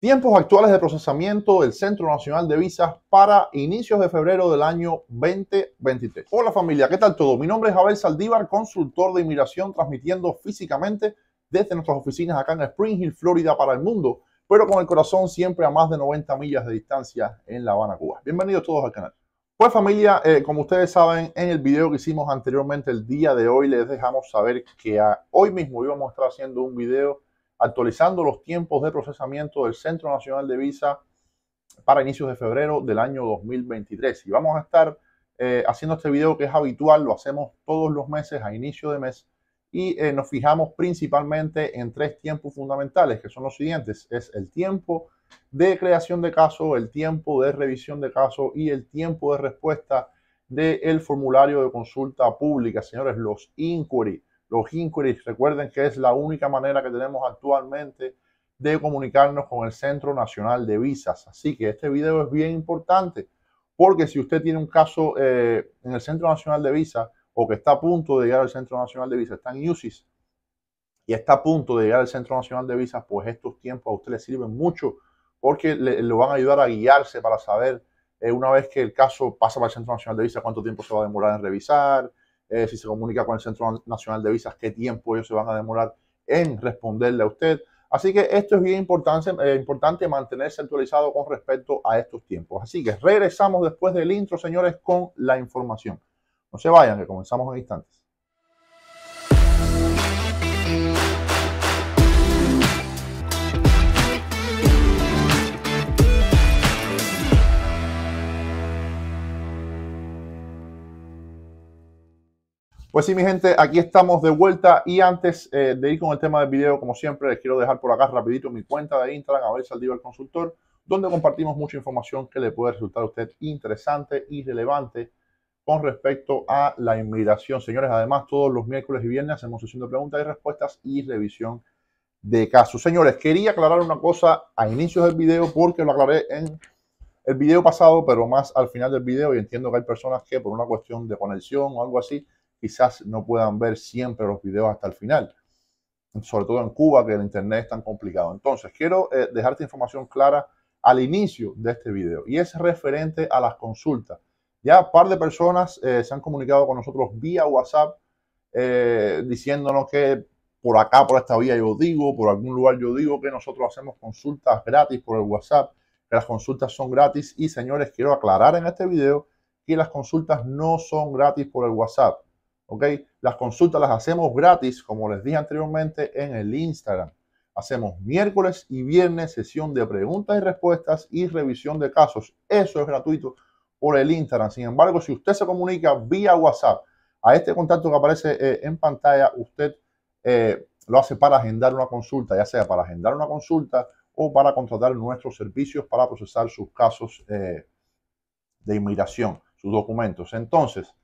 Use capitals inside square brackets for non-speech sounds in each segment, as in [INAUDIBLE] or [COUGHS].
Tiempos actuales de procesamiento del Centro Nacional de Visas para inicios de febrero del año 2023. Hola familia, ¿qué tal todo? Mi nombre es Abel Saldívar, consultor de inmigración, transmitiendo físicamente desde nuestras oficinas acá en Spring Hill, Florida, para el mundo, pero con el corazón siempre a más de 90 millas de distancia en La Habana, Cuba. Bienvenidos todos al canal. Pues familia, eh, como ustedes saben, en el video que hicimos anteriormente, el día de hoy les dejamos saber que hoy mismo íbamos a estar haciendo un video actualizando los tiempos de procesamiento del Centro Nacional de Visa para inicios de febrero del año 2023. Y vamos a estar eh, haciendo este video que es habitual, lo hacemos todos los meses a inicio de mes y eh, nos fijamos principalmente en tres tiempos fundamentales que son los siguientes. Es el tiempo de creación de caso, el tiempo de revisión de caso y el tiempo de respuesta del formulario de consulta pública. Señores, los inquiry los inquiries. Recuerden que es la única manera que tenemos actualmente de comunicarnos con el Centro Nacional de Visas. Así que este video es bien importante porque si usted tiene un caso eh, en el Centro Nacional de Visas o que está a punto de llegar al Centro Nacional de Visas, está en UCIS y está a punto de llegar al Centro Nacional de Visas, pues estos tiempos a usted le sirven mucho porque le, lo van a ayudar a guiarse para saber eh, una vez que el caso pasa para el Centro Nacional de Visas cuánto tiempo se va a demorar en revisar, eh, si se comunica con el Centro Nacional de Visas, qué tiempo ellos se van a demorar en responderle a usted. Así que esto es bien importante, eh, importante mantenerse actualizado con respecto a estos tiempos. Así que regresamos después del intro, señores, con la información. No se vayan, que comenzamos en instantes. Pues sí, mi gente, aquí estamos de vuelta y antes eh, de ir con el tema del video, como siempre, les quiero dejar por acá rapidito mi cuenta de Instagram, Abel Saldívar Consultor, donde compartimos mucha información que le puede resultar a usted interesante y relevante con respecto a la inmigración. Señores, además, todos los miércoles y viernes hacemos sesión de preguntas y respuestas y revisión de casos. Señores, quería aclarar una cosa a inicios del video porque lo aclaré en el video pasado, pero más al final del video y entiendo que hay personas que por una cuestión de conexión o algo así, quizás no puedan ver siempre los videos hasta el final, sobre todo en Cuba, que el Internet es tan complicado. Entonces, quiero eh, dejarte información clara al inicio de este video y es referente a las consultas. Ya un par de personas eh, se han comunicado con nosotros vía WhatsApp eh, diciéndonos que por acá, por esta vía yo digo, por algún lugar yo digo que nosotros hacemos consultas gratis por el WhatsApp, que las consultas son gratis y señores, quiero aclarar en este video que las consultas no son gratis por el WhatsApp. ¿ok? Las consultas las hacemos gratis, como les dije anteriormente, en el Instagram. Hacemos miércoles y viernes sesión de preguntas y respuestas y revisión de casos. Eso es gratuito por el Instagram. Sin embargo, si usted se comunica vía WhatsApp a este contacto que aparece eh, en pantalla, usted eh, lo hace para agendar una consulta, ya sea para agendar una consulta o para contratar nuestros servicios para procesar sus casos eh, de inmigración, sus documentos. Entonces,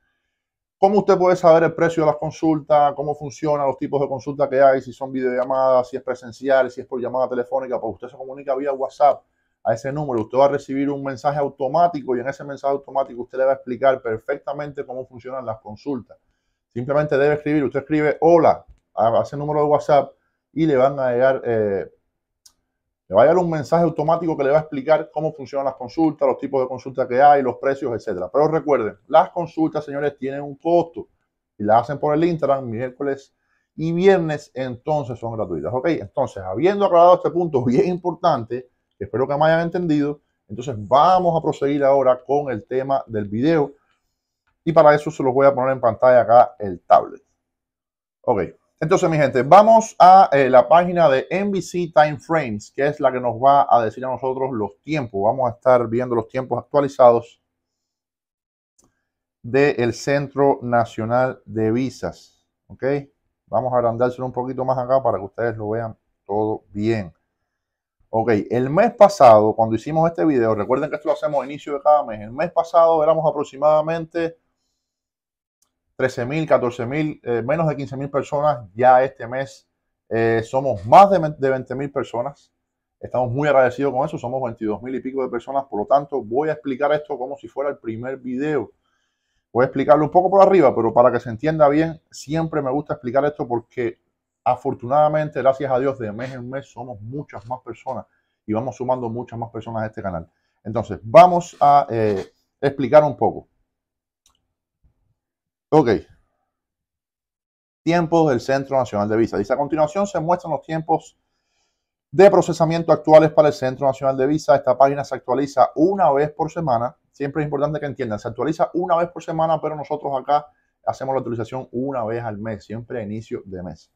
¿Cómo usted puede saber el precio de las consultas? ¿Cómo funcionan los tipos de consultas que hay? Si son videollamadas, si es presencial, si es por llamada telefónica. Pues usted se comunica vía WhatsApp a ese número. Usted va a recibir un mensaje automático y en ese mensaje automático usted le va a explicar perfectamente cómo funcionan las consultas. Simplemente debe escribir, usted escribe hola a ese número de WhatsApp y le van a llegar eh, le va a llegar un mensaje automático que le va a explicar cómo funcionan las consultas, los tipos de consultas que hay, los precios, etcétera. Pero recuerden, las consultas, señores, tienen un costo. Y las hacen por el Instagram miércoles y viernes, entonces son gratuitas. Ok, entonces, habiendo aclarado este punto bien importante, espero que me hayan entendido, entonces vamos a proseguir ahora con el tema del video. Y para eso se los voy a poner en pantalla acá el tablet. Ok. Entonces, mi gente, vamos a eh, la página de NBC Time Frames, que es la que nos va a decir a nosotros los tiempos. Vamos a estar viendo los tiempos actualizados del Centro Nacional de Visas. ¿Ok? Vamos a agrandárselo un poquito más acá para que ustedes lo vean todo bien. Ok, el mes pasado, cuando hicimos este video, recuerden que esto lo hacemos a inicio de cada mes. El mes pasado éramos aproximadamente 13.000, 14.000, eh, menos de 15.000 personas. Ya este mes eh, somos más de, de 20.000 personas. Estamos muy agradecidos con eso. Somos 22.000 y pico de personas. Por lo tanto, voy a explicar esto como si fuera el primer video. Voy a explicarlo un poco por arriba, pero para que se entienda bien, siempre me gusta explicar esto porque afortunadamente, gracias a Dios, de mes en mes somos muchas más personas y vamos sumando muchas más personas a este canal. Entonces, vamos a eh, explicar un poco. Ok. Tiempos del Centro Nacional de Visa. Dice, a continuación se muestran los tiempos de procesamiento actuales para el Centro Nacional de Visa. Esta página se actualiza una vez por semana. Siempre es importante que entiendan, se actualiza una vez por semana, pero nosotros acá hacemos la actualización una vez al mes, siempre a inicio de mes.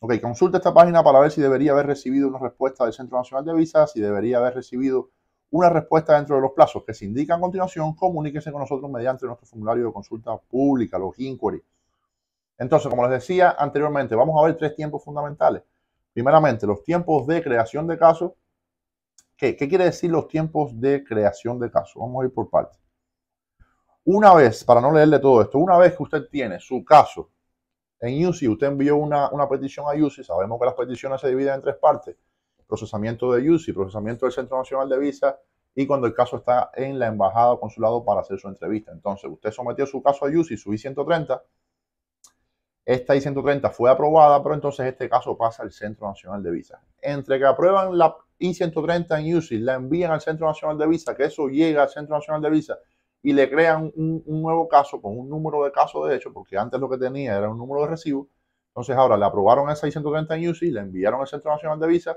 Ok, consulta esta página para ver si debería haber recibido una respuesta del Centro Nacional de Visa, si debería haber recibido una respuesta dentro de los plazos que se indican a continuación, comuníquese con nosotros mediante nuestro formulario de consulta pública, los inquiries. Entonces, como les decía anteriormente, vamos a ver tres tiempos fundamentales. Primeramente, los tiempos de creación de casos. ¿Qué, quiere decir los tiempos de creación de casos? Vamos a ir por partes. Una vez, para no leerle todo esto, una vez que usted tiene su caso en UCI, usted envió una, una petición a UCI, sabemos que las peticiones se dividen en tres partes procesamiento de UCI, procesamiento del Centro Nacional de Visa y cuando el caso está en la embajada o consulado para hacer su entrevista. Entonces, usted sometió su caso a UCI, su I-130, esta I-130 fue aprobada, pero entonces este caso pasa al Centro Nacional de Visa. Entre que aprueban la I-130 en UCI, la envían al Centro Nacional de Visa, que eso llega al Centro Nacional de Visa y le crean un, nuevo caso con un número de caso de hecho, porque antes lo que tenía era un número de recibo. Entonces ahora le aprobaron esa I-130 en UCI, la enviaron al Centro Nacional de Visa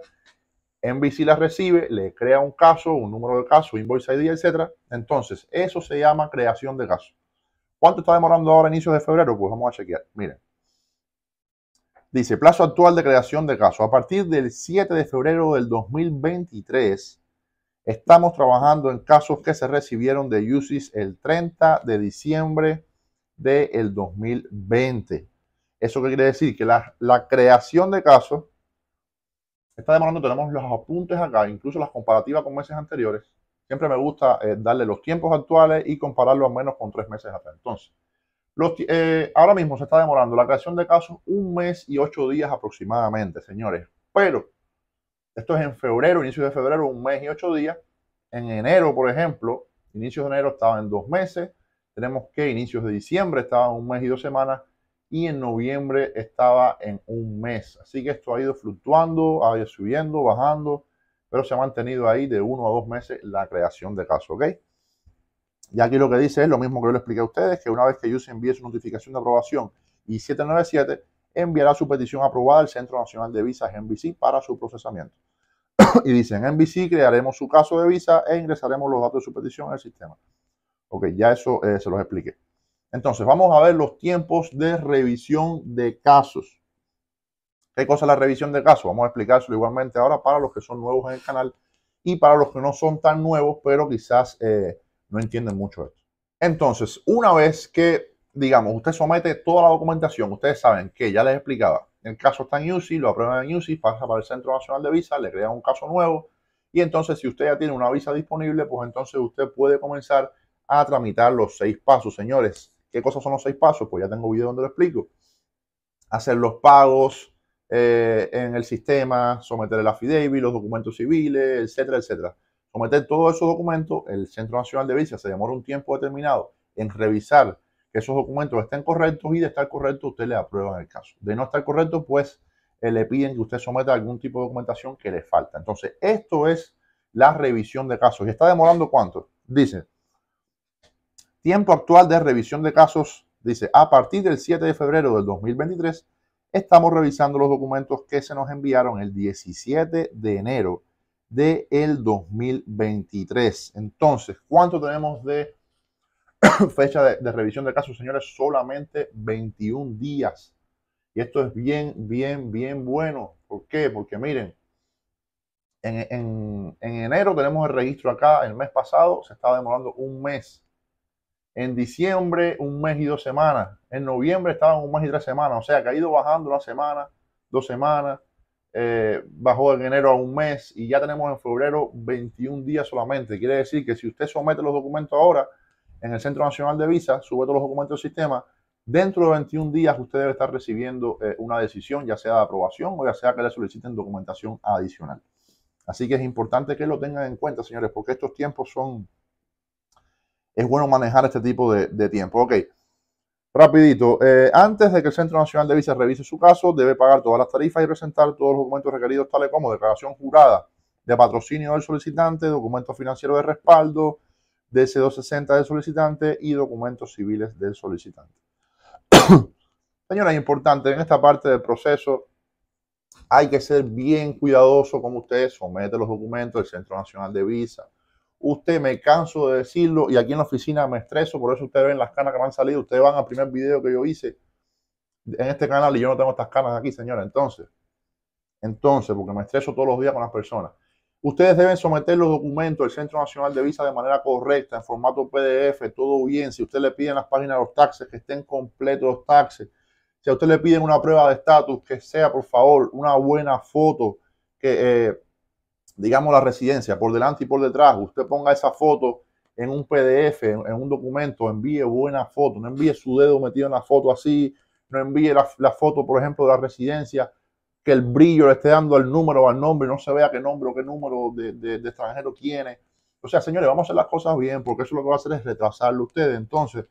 NBC las recibe, le crea un caso, un número de caso, invoice ID, etc. Entonces, eso se llama creación de caso. ¿Cuánto está demorando ahora a inicios de febrero? Pues vamos a chequear. Miren. Dice, plazo actual de creación de caso. A partir del 7 de febrero del 2023, estamos trabajando en casos que se recibieron de UCIS el 30 de diciembre del 2020. ¿Eso qué quiere decir? Que la, la creación de casos está demorando, tenemos los apuntes acá, incluso las comparativas con meses anteriores. Siempre me gusta eh, darle los tiempos actuales y compararlo al menos con tres meses atrás. Entonces, eh, ahora mismo se está demorando la creación de casos un mes y ocho días aproximadamente, señores. Pero esto es en febrero, inicio de febrero, un mes y ocho días. En enero, por ejemplo, inicios de enero estaba en dos meses. Tenemos que inicios de diciembre estaba un mes y dos semanas y en noviembre estaba en un mes. Así que esto ha ido fluctuando, ha ido subiendo, bajando, pero se ha mantenido ahí de uno a dos meses la creación de caso, ¿ok? Y aquí lo que dice es lo mismo que yo le expliqué a ustedes, que una vez que se envíe su notificación de aprobación y 797, enviará su petición aprobada al Centro Nacional de Visas NBC para su procesamiento. [COUGHS] y dicen, en NBC crearemos su caso de visa e ingresaremos los datos de su petición el sistema. Ok, ya eso eh, se los expliqué. Entonces, vamos a ver los tiempos de revisión de casos. ¿Qué cosa es la revisión de casos? Vamos a explicárselo igualmente ahora para los que son nuevos en el canal y para los que no son tan nuevos, pero quizás eh, no entienden mucho esto. Entonces, una vez que, digamos, usted somete toda la documentación, ustedes saben que ya les explicaba, el caso está en UCI, lo aprueban en UCI, pasa para el Centro Nacional de Visa, le crean un caso nuevo y entonces si usted ya tiene una visa disponible, pues entonces usted puede comenzar a tramitar los seis pasos, señores. ¿Qué cosas son los seis pasos? Pues ya tengo video donde lo explico. Hacer los pagos eh, en el sistema, someter el affidavit, los documentos civiles, etcétera, etcétera. Someter todos esos documentos, el Centro Nacional de Visa se demora un tiempo determinado en revisar que esos documentos estén correctos y de estar correcto usted le aprueba el caso. De no estar correcto, pues eh, le piden que usted someta algún tipo de documentación que le falta. Entonces, esto es la revisión de casos. ¿Y está demorando cuánto? Dice, tiempo actual de revisión de casos, dice, a partir del 7 de febrero del 2023, estamos revisando los documentos que se nos enviaron el 17 de enero del de 2023. Entonces, ¿cuánto tenemos de [COUGHS] fecha de, revisión de casos, señores? Solamente 21 días. Y esto es bien, bien, bien bueno. ¿Por qué? Porque miren, en, en enero tenemos el registro acá, el mes pasado se estaba demorando un mes en diciembre, un mes y dos semanas. En noviembre estaban un mes y tres semanas. O sea, que ha ido bajando una semana, dos semanas. Eh, bajó en enero a un mes y ya tenemos en febrero 21 días solamente. Quiere decir que si usted somete los documentos ahora en el Centro Nacional de Visa, sube todos los documentos del sistema, dentro de 21 días usted debe estar recibiendo eh, una decisión, ya sea de aprobación o ya sea que le soliciten documentación adicional. Así que es importante que lo tengan en cuenta, señores, porque estos tiempos son es bueno manejar este tipo de, tiempo. Ok, rapidito. Eh, antes de que el Centro Nacional de Visa revise su caso, debe pagar todas las tarifas y presentar todos los documentos requeridos, tales como declaración jurada de patrocinio del solicitante, documentos financieros de respaldo, DC-260 del solicitante y documentos civiles del solicitante. [COUGHS] Señora, es importante, en esta parte del proceso hay que ser bien cuidadoso como usted somete los documentos del Centro Nacional de Visa Usted me canso de decirlo y aquí en la oficina me estreso, por eso ustedes ven las canas que me han salido, ustedes van al primer video que yo hice en este canal y yo no tengo estas canas aquí, señora. Entonces, entonces, porque me estreso todos los días con las personas. Ustedes deben someter los documentos al Centro Nacional de Visa de manera correcta, en formato PDF, todo bien. Si usted le piden las páginas de los taxes, que estén completos los taxes. Si a usted le piden una prueba de estatus, que sea, por favor, una buena foto, que eh, digamos, la residencia, por delante y por detrás, usted ponga esa foto en un PDF, en un documento, envíe buena foto, no envíe su dedo metido en la foto así, no envíe la, foto, por ejemplo, de la residencia, que el brillo le esté dando al número o al nombre, no se vea qué nombre o qué número de, extranjero tiene. O sea, señores, vamos a hacer las cosas bien, porque eso lo que va a hacer es retrasarlo ustedes. Entonces,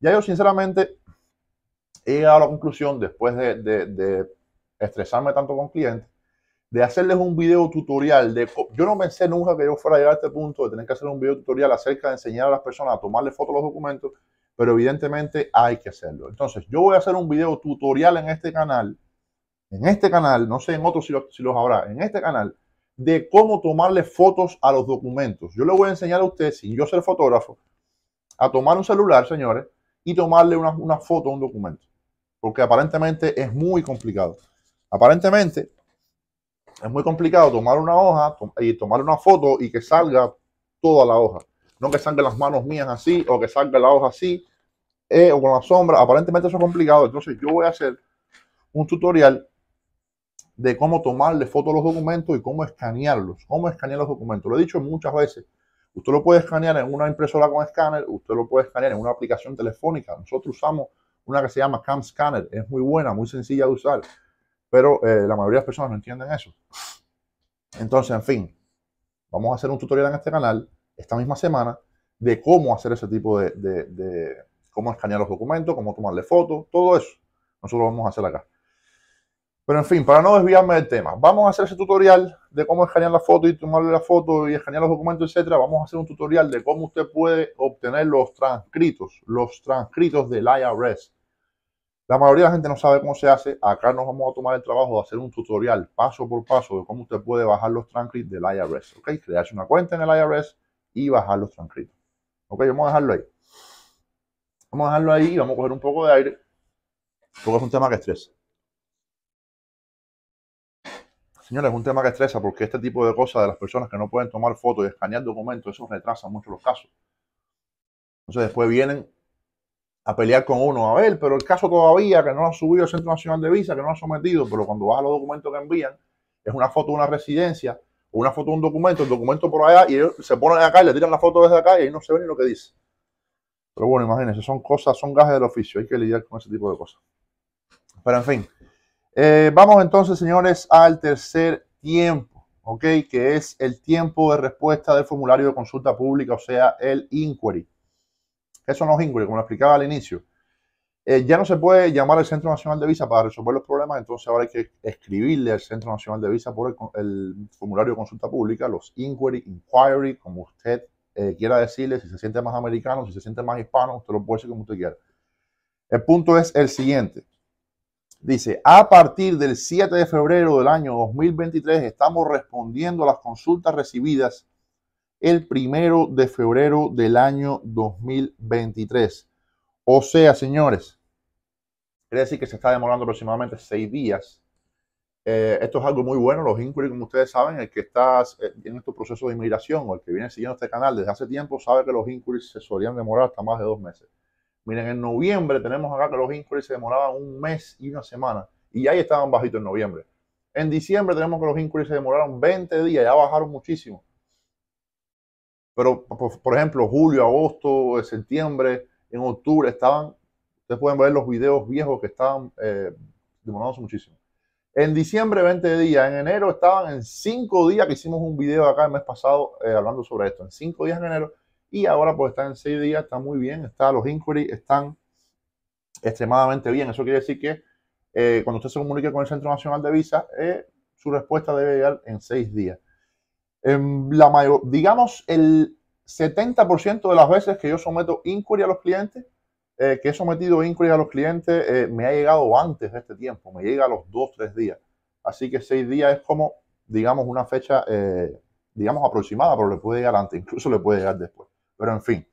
ya yo sinceramente he llegado a la conclusión, después de, de estresarme tanto con clientes, de hacerles un video tutorial. De, yo no pensé nunca que yo fuera a llegar a este punto de tener que hacer un video tutorial acerca de enseñar a las personas a tomarle fotos a los documentos, pero evidentemente hay que hacerlo. Entonces, yo voy a hacer un video tutorial en este canal, en este canal, no sé en otros si, los habrá, en este canal, de cómo tomarle fotos a los documentos. Yo le voy a enseñar a ustedes, sin yo ser fotógrafo, a tomar un celular, señores, y tomarle una, una foto a un documento. Porque aparentemente es muy complicado. Aparentemente, es muy complicado tomar una hoja y tomar una foto y que salga toda la hoja. No que salgan las manos mías así o que salga la hoja así eh, o con la sombra. Aparentemente eso es complicado. Entonces yo voy a hacer un tutorial de cómo tomarle fotos a los documentos y cómo escanearlos. Cómo escanear los documentos. Lo he dicho muchas veces. Usted lo puede escanear en una impresora con escáner, usted lo puede escanear en una aplicación telefónica. Nosotros usamos una que se llama Cam Scanner. Es muy buena, muy sencilla de usar pero eh, la mayoría de las personas no entienden eso. Entonces, en fin, vamos a hacer un tutorial en este canal esta misma semana de cómo hacer ese tipo de, cómo escanear los documentos, cómo tomarle fotos, todo eso. Nosotros lo vamos a hacer acá. Pero en fin, para no desviarme del tema, vamos a hacer ese tutorial de cómo escanear la foto y tomarle la foto y escanear los documentos, etcétera. Vamos a hacer un tutorial de cómo usted puede obtener los transcritos, los transcritos del IRS la mayoría de la gente no sabe cómo se hace. Acá nos vamos a tomar el trabajo de hacer un tutorial paso por paso de cómo usted puede bajar los transcripts del IRS. ¿Ok? Crearse una cuenta en el IRS y bajar los transcripts. ¿Ok? Vamos a dejarlo ahí. Vamos a dejarlo ahí y vamos a coger un poco de aire porque es un tema que estresa. Señores, es un tema que estresa porque este tipo de cosas de las personas que no pueden tomar fotos y escanear documentos, eso retrasa mucho los casos. Entonces después vienen a pelear con uno. A ver, pero el caso todavía que no lo ha subido el Centro Nacional de Visa, que no lo ha sometido, pero cuando va a los documentos que envían, es una foto de una residencia, una foto de un documento, el documento por allá, y se ponen acá y le tiran la foto desde acá y ahí no se ve ni lo que dice. Pero bueno, imagínense, son cosas, son gajes del oficio, hay que lidiar con ese tipo de cosas. Pero en fin, eh, vamos entonces, señores, al tercer tiempo, ¿ok? Que es el tiempo de respuesta del formulario de consulta pública, o sea, el inquiry. Eso no es inquiry, como explicaba al inicio. Eh, ya no se puede llamar al Centro Nacional de Visa para resolver los problemas, entonces ahora hay que escribirle al Centro Nacional de Visa por el, formulario de consulta pública, los inquiry, inquiry, como usted eh, quiera decirle, si se siente más americano, si se siente más hispano, usted lo puede decir como usted quiera. El punto es el siguiente. Dice, a partir del 7 de febrero del año 2023 estamos respondiendo a las consultas recibidas el primero de febrero del año 2023. O sea, señores, quiere decir que se está demorando aproximadamente seis días. Eh, esto es algo muy bueno. Los inquiry, como ustedes saben, el que está eh, en estos procesos de inmigración o el que viene siguiendo este canal desde hace tiempo sabe que los inquiries se solían demorar hasta más de dos meses. Miren, en noviembre tenemos acá que los inquiries se demoraban un mes y una semana y ahí estaban bajitos en noviembre. En diciembre tenemos que los inquiries se demoraron 20 días, ya bajaron muchísimo. Pero, por, ejemplo, julio, agosto, eh, septiembre, en octubre estaban, ustedes pueden ver los videos viejos que estaban eh, muchísimo. En diciembre 20 días, en enero estaban en 5 días, que hicimos un video acá el mes pasado eh, hablando sobre esto, en 5 días en enero, y ahora pues están en 6 días, está muy bien, está, los inquiries están extremadamente bien. Eso quiere decir que eh, cuando usted se comunique con el Centro Nacional de Visa, su respuesta debe llegar en 6 días. Em, la mayor, digamos, el 70% de las veces que yo someto inquiry a los clientes, eh, que he sometido inquiry a los clientes, eh, me ha llegado antes de este tiempo, me llega a los 2, 3 días. Así que 6 días es como, digamos, una fecha, eh, digamos, aproximada, pero le puede llegar antes, incluso le puede llegar después. Pero en fin.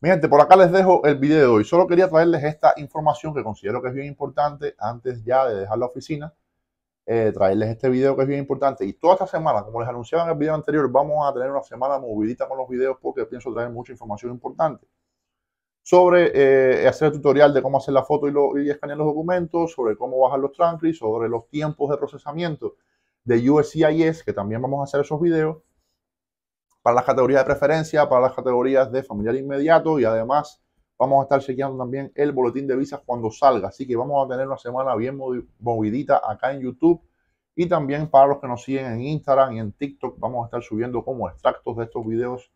Mi gente, por acá les dejo el video de hoy. Solo quería traerles esta información que considero que es bien importante antes ya de dejar la oficina eh, traerles este video que es bien importante. Y toda esta semana, como les anunciaba en el video anterior, vamos a tener una semana movidita con los videos porque pienso traer mucha información importante sobre eh, hacer el tutorial de cómo hacer la foto y, escanear los documentos, sobre cómo bajar los transcripts, sobre los tiempos de procesamiento de USCIS, que también vamos a hacer esos videos, para las categorías de preferencia, para las categorías de familiar inmediato y además Vamos a estar chequeando también el boletín de visas cuando salga. Así que vamos a tener una semana bien movidita acá en YouTube. Y también para los que nos siguen en Instagram y en TikTok, vamos a estar subiendo como extractos de estos videos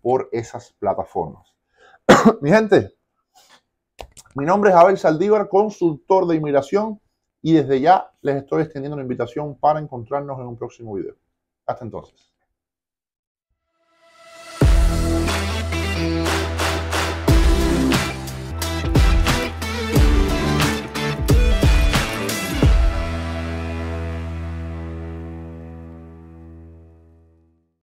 por esas plataformas. [COUGHS] Mi gente, mi nombre es Abel Saldívar, consultor de inmigración. Y desde ya les estoy extendiendo la invitación para encontrarnos en un próximo video. Hasta entonces.